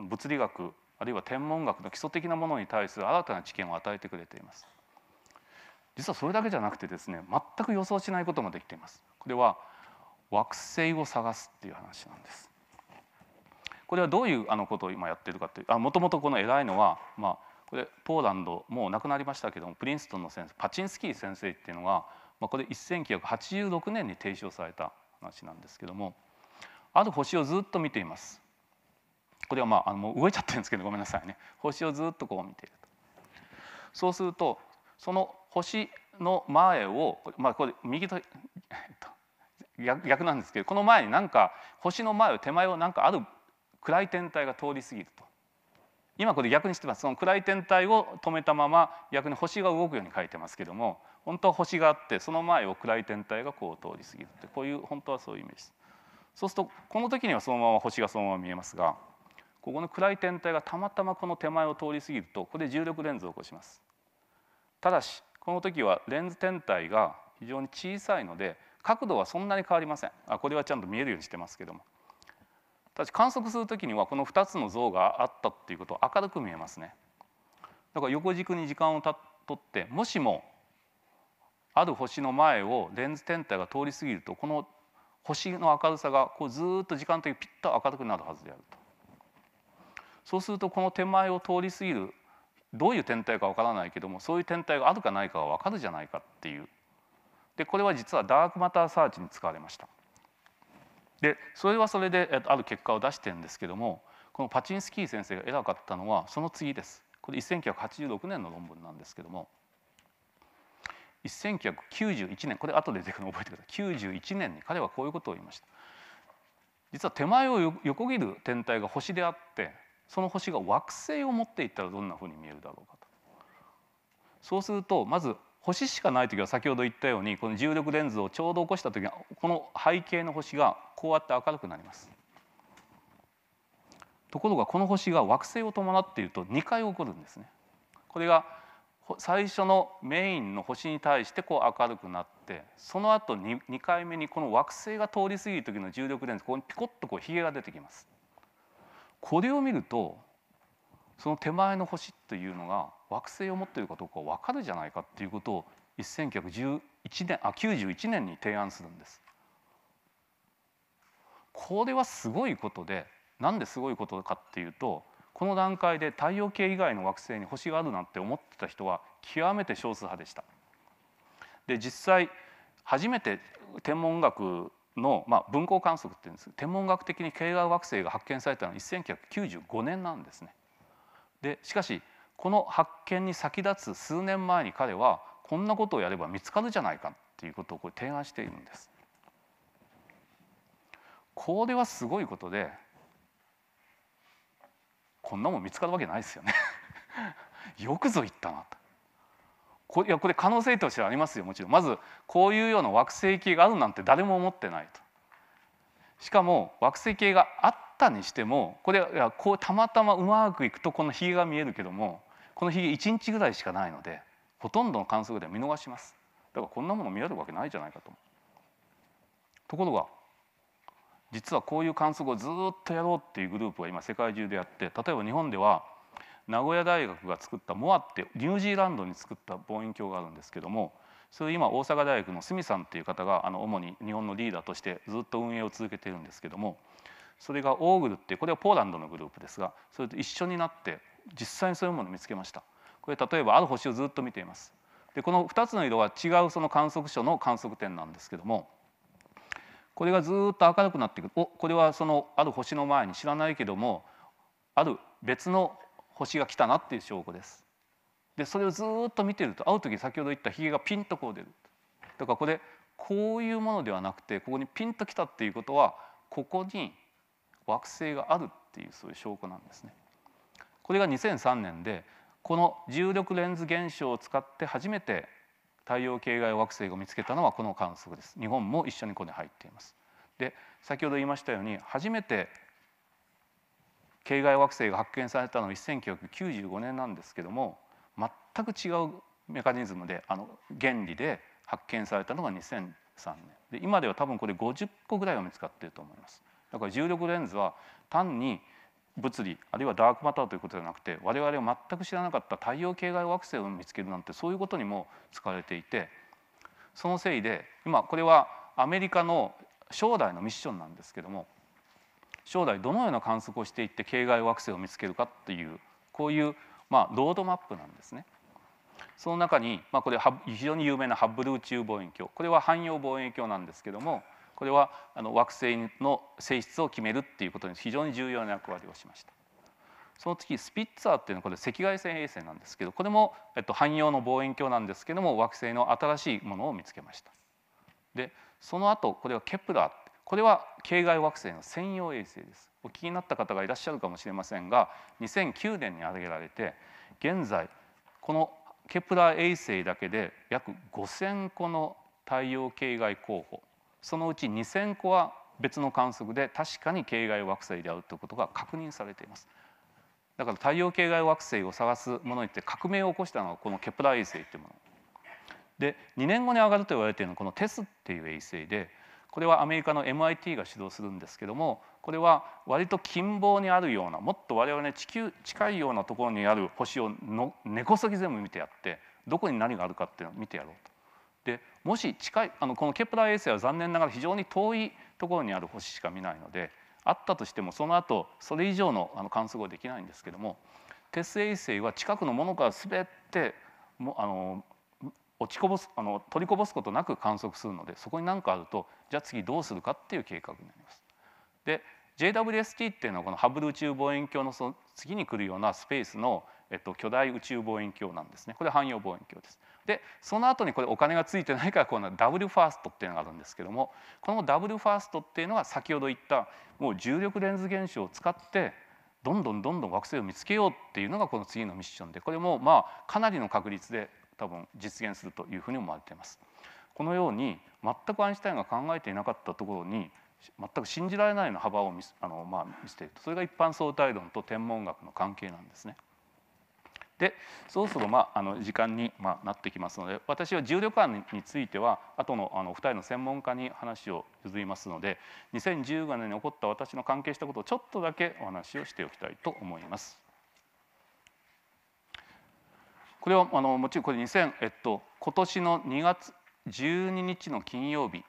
物理学あるいは天文学の基礎的なものに対する新たな知見を与えてくれています。実はそれだけじゃなくてですね全く予想しないこともできています。これは惑星を探すっていう話なんです。これはどういうあのことを今やってるかっていうもともとこの偉いのは、まあ、これポーランドもう亡くなりましたけどもプリンストンの先生パチンスキー先生っていうのが、まあ、これ1986年に提唱された話なんですけどもある星をずっと見ていますこれはまああのもう動いちゃってるんですけどごめんなさいね星をずっとこう見ているとそうするとその星の前を、まあ、これ右と、えっと、逆逆なんですけどこの前になんか星の前を手前をなんかある暗い天体が通り過ぎると今これ逆にしてますその暗い天体を止めたまま逆に星が動くように書いてますけども本当は星があってその前を暗い天体がこう通り過ぎるってこういう本当はそういうイメージです。そうするとこの時にはそのまま星がそのまま見えますがここの暗い天体がたまたまこの手前を通り過ぎるとここで重力レンズを起こします。ただしこの時はレンズ天体が非常に小さいので角度はそんなに変わりませんあこれはちゃんと見えるようにしてますけどもただし観測する時にはこの2つの像があったっていうこと明るく見えますねだから横軸に時間をたとってもしもある星の前をレンズ天体が通り過ぎるとこの星の明るさがこうずっと時間というピッと明るくなるはずであるとそうするとこの手前を通り過ぎるどういう天体かわからないけどもそういう天体があるかないかがわかるじゃないかっていうでこれは実はダークマターサーチに使われましたでそれはそれである結果を出してるんですけどもこのパチンスキー先生が偉かったのはその次ですこれ1986年の論文なんですけども。1991年これ後で出てくるの覚えてください91年に彼はこういうことを言いました。実は手前を横切る天体が星であってその星が惑星を持っていったらどんなふうに見えるだろうかと。そうするとまず星しかない時は先ほど言ったようにこの重力レンズをちょうど起こした時はこの背景の星がこうやって明るくなります。ところがこの星が惑星を伴っていると2回起こるんですね。これが最初のメインの星に対してこう明るくなってその後に 2, 回目にこの惑星が通り過ぎる時の重力レンズここにピコッとこうひげが出てきます。これを見るとその手前の星というのが惑星を持っているかどうか分かるじゃないかっていうことを1911年あ91年に提案するんです。これはすごいことでなんですごいことかっていうとこの段階で太陽系以外の惑星に星があるなんて思ってた人は極めて少数派でした。で実際初めて天文学の、まあ、分光観測っていうんです天文学的に系外惑星が発見されたのは1995年なんですね。でしかしこの発見に先立つ数年前に彼はこんなことをやれば見つかるじゃないかっていうことをこれ提案しているんです。これはすごいことでこんなもん見つかるわけないですよね よくぞ言ったなといやこれ可能性としてはありますよもちろんまずこういうような惑星系があるなんて誰も思ってないとしかも惑星系があったにしてもこれはこうたまたまうまくいくとこのひげが見えるけどもこのひげ1日ぐらいしかないのでほとんどの観測では見逃しますだからこんなもの見えるわけないじゃないかとところが実はこういう観測をずっとやろうっていうグループが今世界中でやって例えば日本では名古屋大学が作ったモアってニュージーランドに作った望遠鏡があるんですけどもそれ今大阪大学の角さんっていう方があの主に日本のリーダーとしてずっと運営を続けてるんですけどもそれがオーグルってこれはポーランドのグループですがそれと一緒になって実際にそういうものを見つけました。これ例えばある星をずっと見ています。でこの2つの色は違うその観測所の観測点なんですけどもこれがずっと明るくなっていくおこれはそのある星の前に知らないけどもある別の星が来たなっていう証拠です。でそれをずっと見てると会う時先ほど言ったひげがピンとこう出るだからこれこういうものではなくてここにピンときたっていうことはここに惑星があるっていうそういう証拠なんですね。これが2003年でこの重力レンズ現象を使って初めて太陽系外惑星を見つけたのはこの観測です日本も一緒にこれ入っていますで先ほど言いましたように初めて系外惑星が発見されたのは1995年なんですけども全く違うメカニズムであの原理で発見されたのが2003年で今では多分これ50個ぐらいは見つかっていると思いますだから重力レンズは単に物理あるいはダークマターということではなくて我々は全く知らなかった太陽系外惑星を見つけるなんてそういうことにも使われていてそのせいで今これはアメリカの将来のミッションなんですけども将来どのような観測をしていって系外惑星を見つけるかっていうこういうまあロードマップなんですね。その中に、まあ、これ非常に有名なハッブル宇宙望遠鏡これは汎用望遠鏡なんですけどもこれはあの惑星の性質を決めるっていうことに非常に重要な役割をしました。その次スピッツァーっていうのはこれ赤外線衛星なんですけどこれも、えっと、汎用の望遠鏡なんですけども惑星の新しいものを見つけました。でその後これはケプラーこれは系外惑星の専用衛星です。お聞きになった方がいらっしゃるかもしれませんが2009年に挙げられて現在このケプラー衛星だけで約5,000個の太陽系外候補そのうち2,000個は別の観測で確かに系外惑星であるということが確認されています。だから太陽系外惑星を探すものにって革命を起こしたのがこのケプラー衛星というもの。で2年後に上がると言われているのはこのテスっていう衛星でこれはアメリカの MIT が主導するんですけどもこれは割と近傍にあるようなもっと我々地球近いようなところにある星をの根こそぎ全部見てやってどこに何があるかっていうのを見てやろうと。でもし近いあのこのケプラー衛星は残念ながら非常に遠いところにある星しか見ないのであったとしてもその後それ以上のあの観測はできないんですけども鉄衛星は近くのものから滑ってもあの落ちこぼすあの取りこぼすことなく観測するのでそこに何かあるとじゃあ次どうするかっていう計画になります。で JWST っていうのはこのハブル宇宙望遠鏡のその次に来るようなスペースのえっと、巨大宇宙望遠鏡なんですねこれ汎用望遠鏡です。でその後にこれお金がついてないからこのダブルファーストっていうのがあるんですけどもこのダブルファーストっていうのは先ほど言ったもう重力レンズ現象を使ってどんどんどんどん惑星を見つけようっていうのがこの次のミッションでこれもまあかなりの確率で多分実現するというふうに思われています。このように全くアインシュタインが考えていなかったところに全く信じられないような幅を見あの、まあ、見せているそれが一般相対論と天文学の関係なんですね。でそろそろ、まあ、あの時間に、まあ、なってきますので私は重力案については後のあの2人の専門家に話を譲りますので2015年に起こった私の関係したことをちょっとだけお話をしておきたいと思います。これはあのもちろんこれ2000、えっと、今年の2月12日の金曜日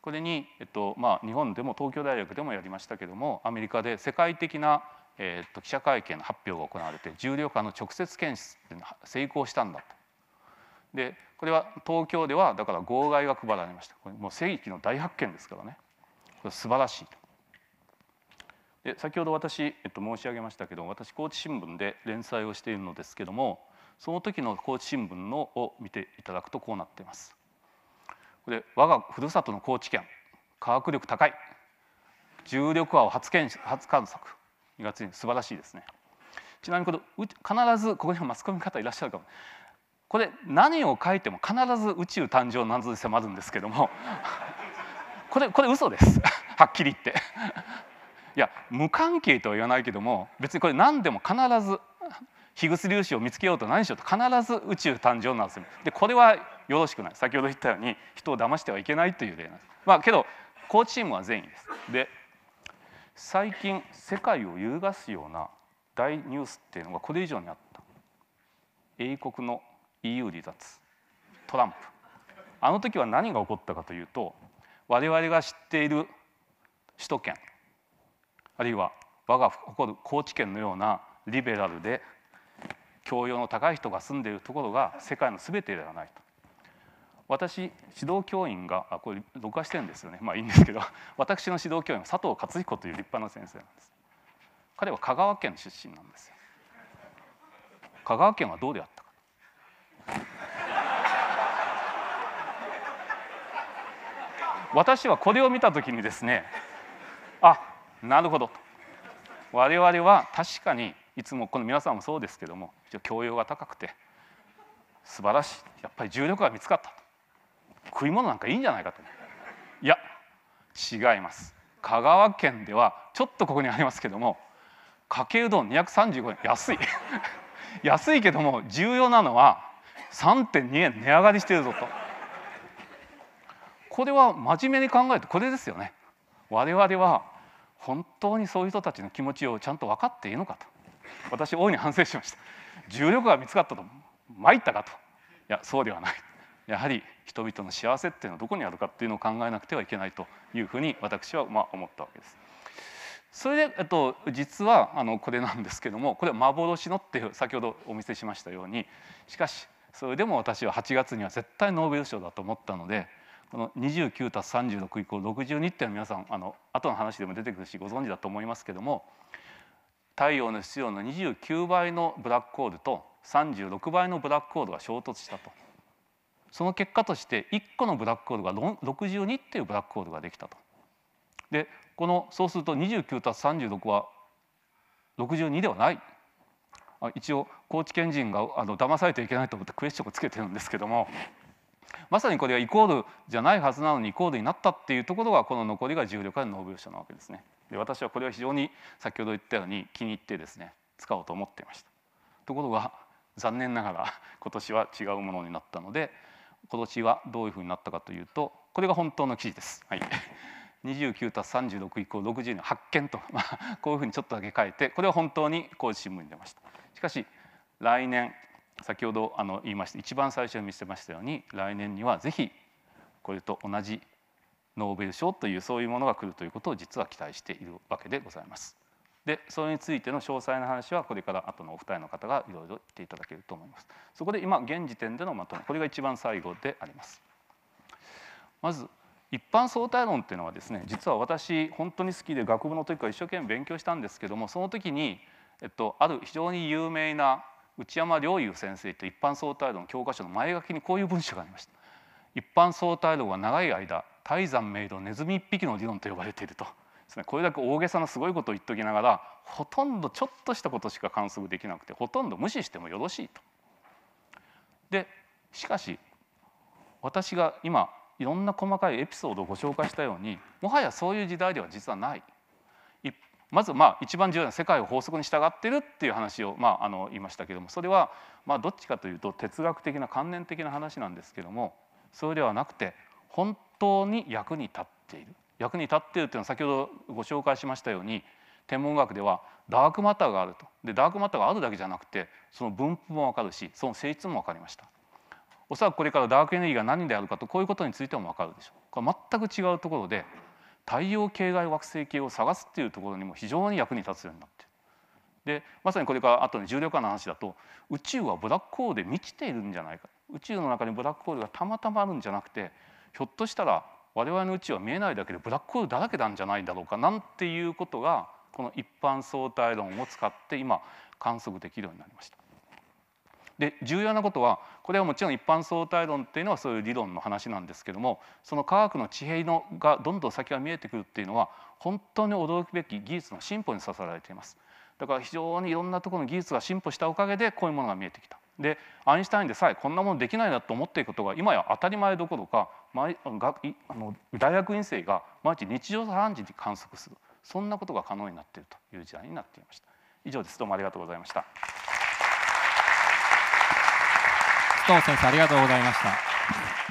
これに、えっとまあ、日本でも東京大学でもやりましたけどもアメリカで世界的なえー、と記者会見の発表が行われて重量化の直接検出っていうのは成功したんだと。でこれは東京ではだから号外が配られましたこれもう世紀の大発見ですからねこれ素晴らしいと。で先ほど私、えっと、申し上げましたけど私高知新聞で連載をしているのですけどもその時の高知新聞のを見ていただくとこうなっています。これ我がふるさとの高知県科学力高い重力波を発見発観測2月素晴らしいですねちなみにこれ必ずここにはマスコミの方いらっしゃるかもこれ何を書いても必ず宇宙誕生謎で迫るんですけども これこれ嘘です はっきり言って いや無関係とは言わないけども別にこれ何でも必ずヒグス粒子を見つけようと何しようと必ず宇宙誕生なんですよ。でこれはよろしくない先ほど言ったように人を騙してはいけないという例なんです。まあ、けどコーチームは善意です。で最近世界を揺るがすような大ニュースっていうのがこれ以上にあった英国の EU 離脱トランプあの時は何が起こったかというと我々が知っている首都圏あるいは我が誇る高知県のようなリベラルで教養の高い人が住んでいるところが世界の全てではないと私指導教員があこれ録画してるんですよねまあいいんですけど 私の指導教員は佐藤勝彦という立派な先生なんです彼は香川県出身なんです香川県はどうであったか 私はこれを見た時にですねあなるほどと我々は確かにいつもこの皆さんもそうですけども教養が高くて素晴らしいやっぱり重力が見つかったと食い物なんかいいんじゃないかといや違います香川県ではちょっとここにありますけどもかけうどん235円安い 安いけども重要なのは3.2円値上がりしてるぞとこれは真面目に考えるとこれですよね我々は本当にそういう人たちの気持ちをちゃんと分かっているのかと私大いに反省しました重力が見つかったと参ったかといやそうではないやはり人々の幸せっていうのはどこにあるかっていうのを考えなくてはいけないというふうに私はま思ったわけです。それで、えっと、実はあのこれなんですけどもこれは幻のっていう先ほどお見せしましたようにしかしそれでも私は8月には絶対ノーベル賞だと思ったのでこの29た36以降62っていうのは皆さんあの後の話でも出てくるしご存知だと思いますけども太陽の質量の29倍のブラックホールと36倍のブラックホールが衝突したと。その結果として1個のブラックホールが62っていうブラックホールができたと。でこのそうすると29たす36は62ではない一応高知県人があの騙されていけないと思ってクエスチョンをつけてるんですけどもまさにこれはイコールじゃないはずなのにイコールになったっていうところがこの残りが重力あのノーベル賞なわけですね。で私はこれは非常に先ほど言ったように気に入ってですね使おうと思っていました。ところが残念ながら今年は違うものになったので今年はどういうふうになったかというとこれが本当の記事です。はい29たす36以降ール60の発見と、まあ、こういうふうにちょっとだけ変えてこれは本当に工事新聞に出ましたしかし来年先ほどあの言いました一番最初に見せましたように来年にはぜひこれと同じノーベル賞というそういうものが来るということを実は期待しているわけでございます。でそれについての詳細な話はこれから後のお二人の方がいろいろ言っていただけると思います。そこで今現時点でのまとめこれが一番最後であります。まず一般相対論っていうのはですね実は私本当に好きで学部の時から一生懸命勉強したんですけどもその時に、えっと、ある非常に有名な内山良友先生と一般相対論教科書の前書きにこういう文章がありました。一般相対論は長い間泰山明度ネズミ一匹の理論と呼ばれていると。ですねこれだけ大げさなすごいことを言っときながらほとんどちょっとしたことしか観測できなくてほとんど無視してもよろしいと。でしかし私が今いろんな細かいエピソードをご紹介したようにもはやそういう時代では実はない。まずまあ一番重要な世界を法則に従ってるっていう話をまああの言いましたけどもそれはまあどっちかというと哲学的な観念的な話なんですけどもそれではなくて本当に役に立っている役に立っているというのは先ほどご紹介しましたように天文学ではダークマターがあるとでダークマターがあるだけじゃなくてその分布もわかるしその性質もわかりましたおそらくこれからダークエネルギーが何であるかとこういうことについても分かるでしょうこれ全く違うところで太陽系外惑星系を探すっていうところにも非常に役に立つようになっているでまさにこれからとの重力化の話だと宇宙はブラックホールで満ちているんじゃないか宇宙の中にブラックホールがたまたまあるんじゃなくてひょっとしたら我々の宇宙は見えないだけでブラックホールだらけなんじゃないだろうかなんていうことがこの一般相対論を使って今観測できるようになりました。で重要なことはこれはもちろん一般相対論っていうのはそういう理論の話なんですけどもその科学の地平のがどんどん先が見えてくるっていうのは本当に驚くべき技術の進歩に支えられています。だから非常にいろんなところの技術が進歩したおかげでこういうものが見えてきた。でアインシュタインでさえこんなものできないなと思っていくことが今や当たり前どころか毎があの大学院生が毎日日常茶飯事に観測するそんなことが可能になっているという時代になっていました。以上ですどうもありがとうございました藤先生ありがとうございました